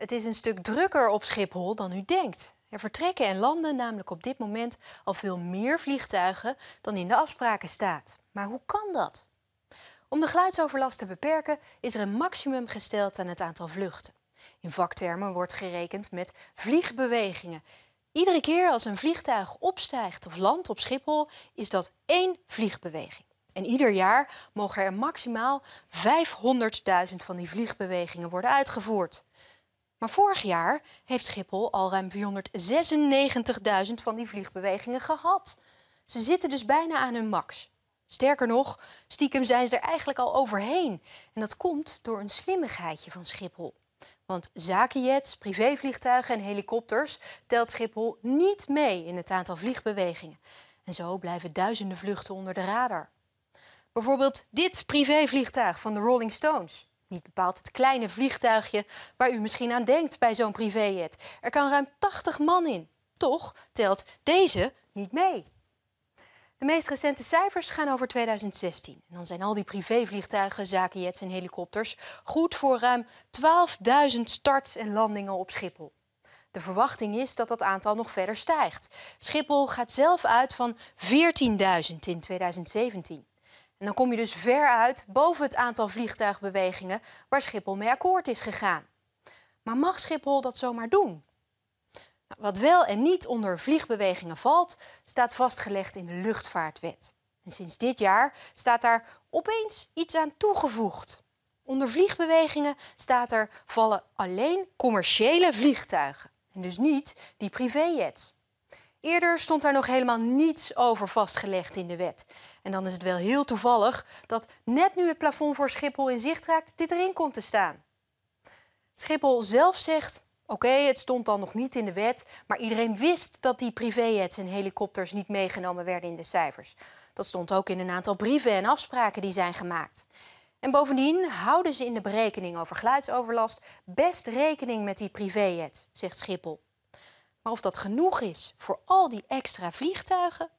Het is een stuk drukker op Schiphol dan u denkt. Er vertrekken en landen namelijk op dit moment al veel meer vliegtuigen dan in de afspraken staat. Maar hoe kan dat? Om de geluidsoverlast te beperken is er een maximum gesteld aan het aantal vluchten. In vaktermen wordt gerekend met vliegbewegingen. Iedere keer als een vliegtuig opstijgt of landt op Schiphol is dat één vliegbeweging. En ieder jaar mogen er maximaal 500.000 van die vliegbewegingen worden uitgevoerd. Maar vorig jaar heeft Schiphol al ruim 496.000 van die vliegbewegingen gehad. Ze zitten dus bijna aan hun max. Sterker nog, stiekem zijn ze er eigenlijk al overheen. En dat komt door een slimmigheidje van Schiphol. Want zakenjets, privévliegtuigen en helikopters telt Schiphol niet mee in het aantal vliegbewegingen. En zo blijven duizenden vluchten onder de radar. Bijvoorbeeld dit privévliegtuig van de Rolling Stones. Niet bepaald het kleine vliegtuigje waar u misschien aan denkt bij zo'n privéjet. Er kan ruim 80 man in. Toch telt deze niet mee. De meest recente cijfers gaan over 2016. En dan zijn al die privévliegtuigen, zakenjets en helikopters goed voor ruim 12.000 starts en landingen op Schiphol. De verwachting is dat dat aantal nog verder stijgt. Schiphol gaat zelf uit van 14.000 in 2017. En dan kom je dus ver uit boven het aantal vliegtuigbewegingen waar Schiphol mee akkoord is gegaan. Maar mag Schiphol dat zomaar doen? Nou, wat wel en niet onder vliegbewegingen valt, staat vastgelegd in de luchtvaartwet. En sinds dit jaar staat daar opeens iets aan toegevoegd. Onder vliegbewegingen staat er vallen alleen commerciële vliegtuigen. En dus niet die privéjets. Eerder stond daar nog helemaal niets over vastgelegd in de wet. En dan is het wel heel toevallig dat net nu het plafond voor Schiphol in zicht raakt, dit erin komt te staan. Schiphol zelf zegt Oké, het stond dan nog niet in de wet, maar iedereen wist dat die privéjets en helikopters niet meegenomen werden in de cijfers. Dat stond ook in een aantal brieven en afspraken die zijn gemaakt. En bovendien houden ze in de berekening over geluidsoverlast best rekening met die privéjets, zegt Schiphol. Maar of dat genoeg is voor al die extra vliegtuigen,